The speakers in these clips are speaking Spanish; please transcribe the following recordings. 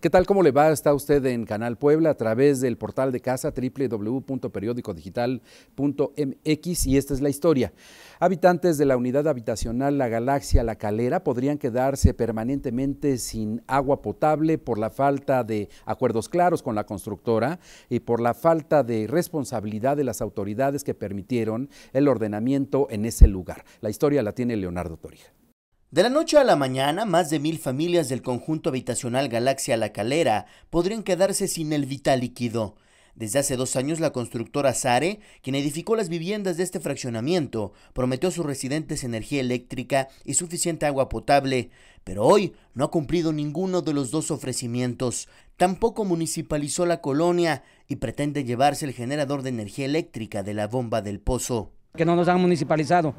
¿Qué tal? ¿Cómo le va? Está usted en Canal Puebla a través del portal de casa www.periodicodigital.mx y esta es la historia. Habitantes de la unidad habitacional La Galaxia La Calera podrían quedarse permanentemente sin agua potable por la falta de acuerdos claros con la constructora y por la falta de responsabilidad de las autoridades que permitieron el ordenamiento en ese lugar. La historia la tiene Leonardo Torija. De la noche a la mañana, más de mil familias del conjunto habitacional Galaxia La Calera podrían quedarse sin el vital líquido. Desde hace dos años, la constructora Sare, quien edificó las viviendas de este fraccionamiento, prometió a sus residentes energía eléctrica y suficiente agua potable, pero hoy no ha cumplido ninguno de los dos ofrecimientos. Tampoco municipalizó la colonia y pretende llevarse el generador de energía eléctrica de la bomba del pozo. Que no nos han municipalizado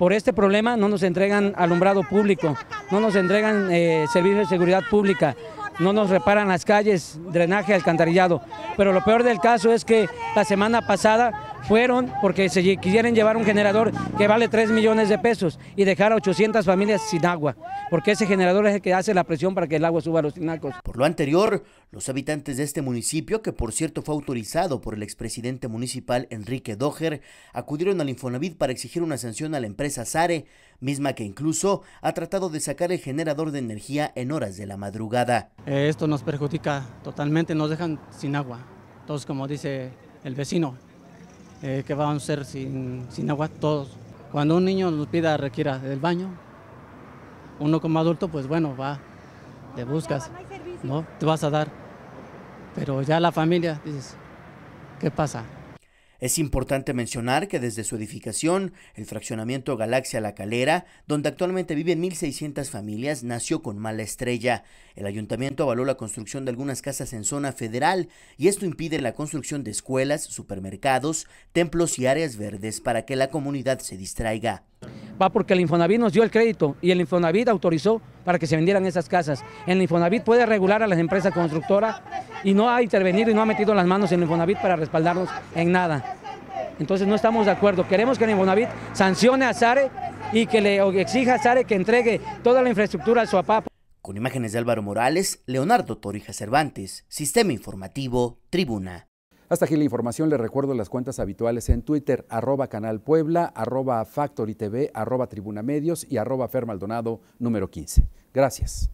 por este problema no nos entregan alumbrado público, no nos entregan eh, servicios de seguridad pública, no nos reparan las calles, drenaje, alcantarillado. Pero lo peor del caso es que la semana pasada fueron porque se quisieran llevar un generador que vale 3 millones de pesos y dejar a 800 familias sin agua, porque ese generador es el que hace la presión para que el agua suba a los tinacos. Por lo anterior, los habitantes de este municipio, que por cierto fue autorizado por el expresidente municipal Enrique Doher, acudieron al Infonavit para exigir una sanción a la empresa Sare, misma que incluso ha tratado de sacar el generador de energía en horas de la madrugada. Eh, esto nos perjudica totalmente, nos dejan sin agua. Entonces, como dice el vecino, eh, que van a ser sin, agua todos? Cuando un niño nos pida requiera del baño, uno como adulto, pues bueno, va, te buscas, ¿no? Te vas a dar. Pero ya la familia, dices, ¿qué pasa? Es importante mencionar que desde su edificación, el fraccionamiento Galaxia La Calera, donde actualmente viven 1.600 familias, nació con mala estrella. El ayuntamiento avaló la construcción de algunas casas en zona federal y esto impide la construcción de escuelas, supermercados, templos y áreas verdes para que la comunidad se distraiga. Va porque el Infonavit nos dio el crédito y el Infonavit autorizó para que se vendieran esas casas. El Infonavit puede regular a las empresas constructoras y no ha intervenido y no ha metido las manos en el Infonavit para respaldarnos en nada. Entonces no estamos de acuerdo. Queremos que el Infonavit sancione a Sare y que le exija a Sare que entregue toda la infraestructura a su papá. Con imágenes de Álvaro Morales, Leonardo Torija Cervantes, Sistema Informativo, Tribuna. Hasta aquí la información. Les recuerdo las cuentas habituales en Twitter, arroba Canal Puebla, arroba Factory TV, arroba Tribuna Medios y arroba Fer Maldonado número 15. Gracias.